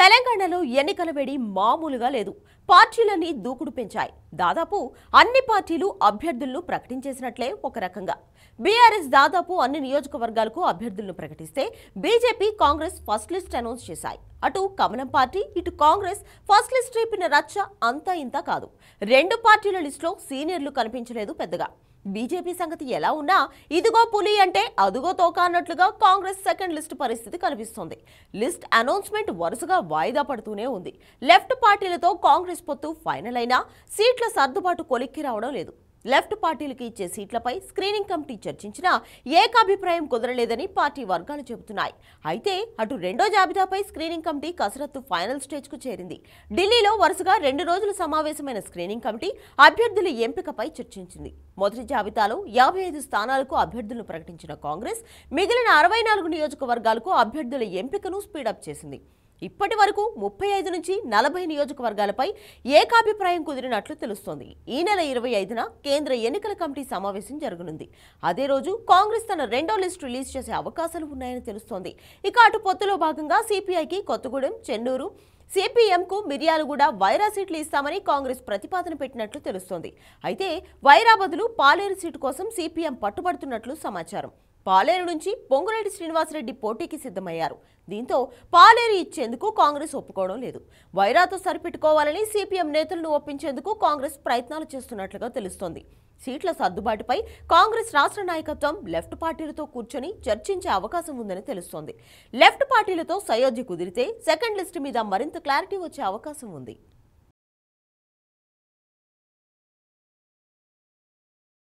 తెలంగాణలో ఎన్నికల వేడి మామూలుగా లేదు పార్టీలన్నీ దూకుడు పెంచాయి దాదాపు అన్ని పార్టీలు అభ్యర్థులను ప్రకటించేసినట్లే ఒక రకంగా బీఆర్ఎస్ దాదాపు అన్ని నియోజకవర్గాలకు అభ్యర్థులను ప్రకటిస్తే BJP Congress first list announce చేశాయి అటు కమలం పార్టీ ఇటు కాంగ్రెస్ ఫస్ట్ లిస్ట్ రేపిన రచ్చ అంతా ఇంత కాదు రెండు పార్టీల లిస్టులో సీనియర్లు కనిపించలేదు పెద్దగా బీజేపీ సంగతి ఎలా ఉన్నా ఇదిగో పులి అంటే అదుగో తోక అన్నట్లుగా కాంగ్రెస్ సెకండ్ లిస్ట్ పరిస్థితి కనిపిస్తోంది లిస్ట్ అనౌన్స్మెంట్ వరుసగా వాయిదా పడుతూనే ఉంది లెఫ్ట్ పార్టీలతో కాంగ్రెస్ పొత్తు ఫైనల్ అయినా సీట్ల సర్దుబాటు కొలిక్కి రావడం లేదు లెఫ్ట్ పార్టీలకు ఇచ్చే సీట్లపై స్క్రీనింగ్ కమిటీ చర్చించినా ఏకాభిప్రాయం కుదరలేదని పార్టీ వర్గాలు చెబుతున్నాయి అయితే అటు రెండో జాబితాపై స్క్రీనింగ్ కమిటీ కసరత్తు ఫైనల్ స్టేజ్కు చేరింది ఢిల్లీలో వరుసగా రెండు రోజులు సమావేశమైన స్క్రీనింగ్ కమిటీ అభ్యర్థుల ఎంపికపై చర్చించింది మొదటి జాబితాలో యాభై ఐదు స్థానాలకు అభ్యర్థులను ప్రకటించిన కాంగ్రెస్ మిగిలిన అరవై నాలుగు నియోజకవర్గాలకు అభ్యర్థుల ఎంపికను స్పీడప్ చేసింది ఇప్పటి వరకు ముప్పై ఐదు నుంచి నలభై నియోజకవర్గాలపై ఏకాభిప్రాయం కుదిరినట్లు తెలుస్తోంది ఈ నెల ఇరవై ఐదున కేంద్ర ఎన్నికల కమిటీ సమావేశం జరగనుంది అదే రోజు కాంగ్రెస్ తన రెండో లిస్టు రిలీజ్ చేసే అవకాశాలు ఉన్నాయని తెలుస్తోంది ఇక అటు పొత్తులో భాగంగా సిపిఐకి కొత్తగూడెం చెన్నూరు సిపిఎంకు మిర్యాలగూడ వైరా సీట్లు ఇస్తామని కాంగ్రెస్ ప్రతిపాదన పెట్టినట్లు తెలుస్తోంది అయితే వైరా బదులు పాలేరు సీటు కోసం సిపిఎం పట్టుబడుతున్నట్లు సమాచారం పాలేరు నుంచి పొంగులేటి శ్రీనివాసరెడ్డి పోటీకి సిద్ధమయ్యారు దీంతో పాలేరు ఇచ్చేందుకు కాంగ్రెస్ ఒప్పుకోవడం లేదు వైరాతో సరిపెట్టుకోవాలని సిపిఎం నేతలను ఒప్పించేందుకు కాంగ్రెస్ ప్రయత్నాలు చేస్తున్నట్లుగా తెలుస్తోంది సీట్ల సర్దుబాటుపై కాంగ్రెస్ రాష్ట్ర నాయకత్వం లెఫ్ట్ పార్టీలతో కూర్చొని చర్చించే అవకాశం ఉందని తెలుస్తోంది లెఫ్ట్ పార్టీలతో సయోధ్య కుదిరితే సెకండ్ లిస్ట్ మీద మరింత క్లారిటీ వచ్చే అవకాశం ఉంది